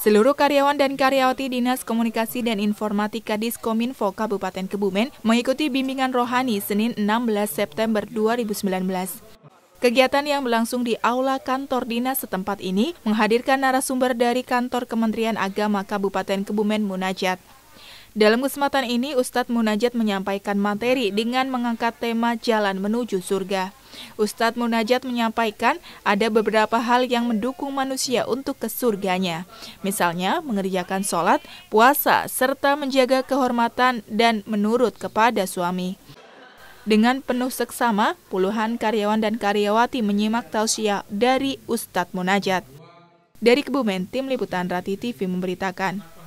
Seluruh karyawan dan karyawati Dinas Komunikasi dan Informatika Diskominfo Kabupaten Kebumen mengikuti bimbingan rohani Senin 16 September 2019. Kegiatan yang berlangsung di Aula Kantor Dinas setempat ini menghadirkan narasumber dari Kantor Kementerian Agama Kabupaten Kebumen Munajat. Dalam kesempatan ini, Ustadz Munajat menyampaikan materi dengan mengangkat tema Jalan Menuju Surga. Ustadz Munajat menyampaikan ada beberapa hal yang mendukung manusia untuk ke surganya. Misalnya, mengerjakan sholat, puasa, serta menjaga kehormatan dan menurut kepada suami. Dengan penuh seksama, puluhan karyawan dan karyawati menyimak tausiah dari Ustadz Munajat. Dari Kebumen, Tim Liputan Rati TV memberitakan.